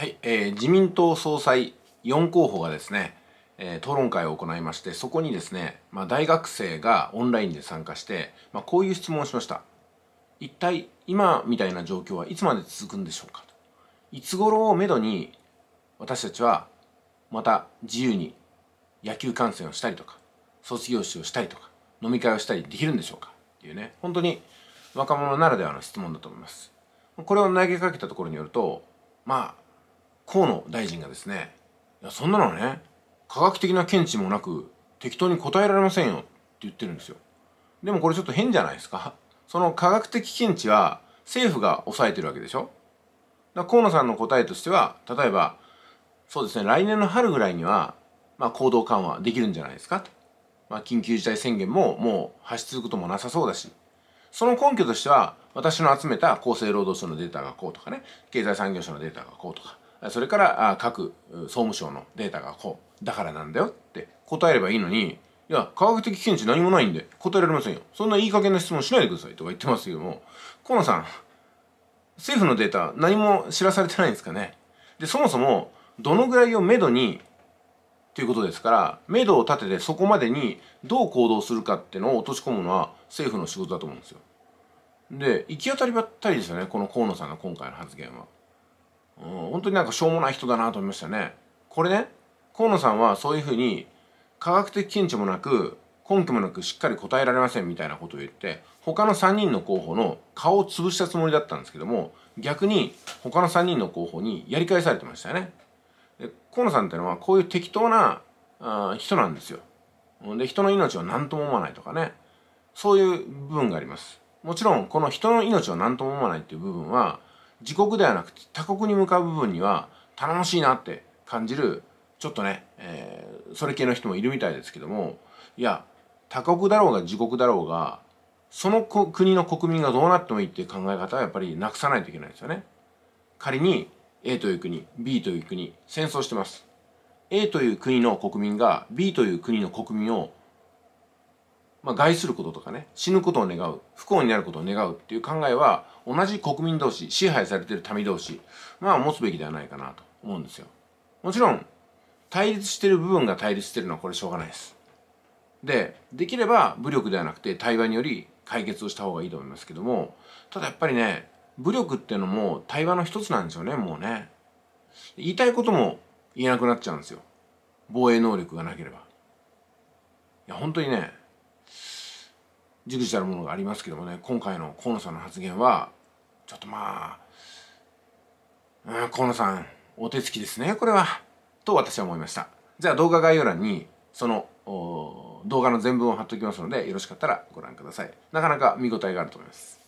はい、えー、自民党総裁4候補がですね、えー、討論会を行いましてそこにですね、まあ、大学生がオンラインで参加して、まあ、こういう質問をしました一体今みたいな状況はいつまで続くんでしょうかいつ頃をめどに私たちはまた自由に野球観戦をしたりとか卒業式をしたりとか飲み会をしたりできるんでしょうかっていうね本当に若者ならではの質問だと思いますこれを投げかけたところによるとまあ河野大臣がですね、いや、そんなのね、科学的な見地もなく、適当に答えられませんよって言ってるんですよ。でもこれちょっと変じゃないですか。その科学的見地は政府が抑えてるわけでしょだ河野さんの答えとしては、例えば、そうですね、来年の春ぐらいには、まあ、行動緩和できるんじゃないですかと。まあ、緊急事態宣言ももう発出することもなさそうだし、その根拠としては、私の集めた厚生労働省のデータがこうとかね、経済産業省のデータがこうとか、それから各総務省のデータがこうだからなんだよって答えればいいのにいや科学的見地何もないんで答えられませんよそんないい加減な質問しないでくださいとか言ってますけども河野さん政府のデータ何も知らされてないんですかねでそもそもどのぐらいをめどにということですからめどを立ててそこまでにどう行動するかっていうのを落とし込むのは政府の仕事だと思うんですよ。で行き当たりばったりですよねこの河野さんの今回の発言は。うん、本当になんかしょうもない人だなと思いましたね。これね、河野さんはそういうふうに、科学的検知もなく、根拠もなくしっかり答えられませんみたいなことを言って、他の3人の候補の顔を潰したつもりだったんですけども、逆に他の3人の候補にやり返されてましたよね。で河野さんっていうのはこういう適当なあ人なんですよ。で、人の命を何とも思わないとかね。そういう部分があります。もちろん、この人の命を何とも思わないっていう部分は、自国ではなくて他国に向かう部分には頼もしいなって感じるちょっとね、えー、それ系の人もいるみたいですけどもいや他国だろうが自国だろうがその国の国民がどうなってもいいっていう考え方はやっぱりなくさないといけないですよね。仮に A という国 B という国戦争してます。A という国の国民が B という国の国民をまあ、害することとかね死ぬことを願う不幸になることを願うっていう考えは同じ国民同士支配されてる民同士まあ持つべきではないかなと思うんですよもちろん対立してる部分が対立してるのはこれしょうがないですでできれば武力ではなくて対話により解決をした方がいいと思いますけどもただやっぱりね武力っていうのも対話の一つなんですよねもうね言いたいことも言えなくなっちゃうんですよ防衛能力がなければいや本当にね熟したものがありますけどもね今回の河野さんの発言はちょっとまあ、うん、河野さんお手つきですねこれはと私は思いましたじゃあ動画概要欄にその動画の全文を貼っておきますのでよろしかったらご覧くださいなかなか見応えがあると思います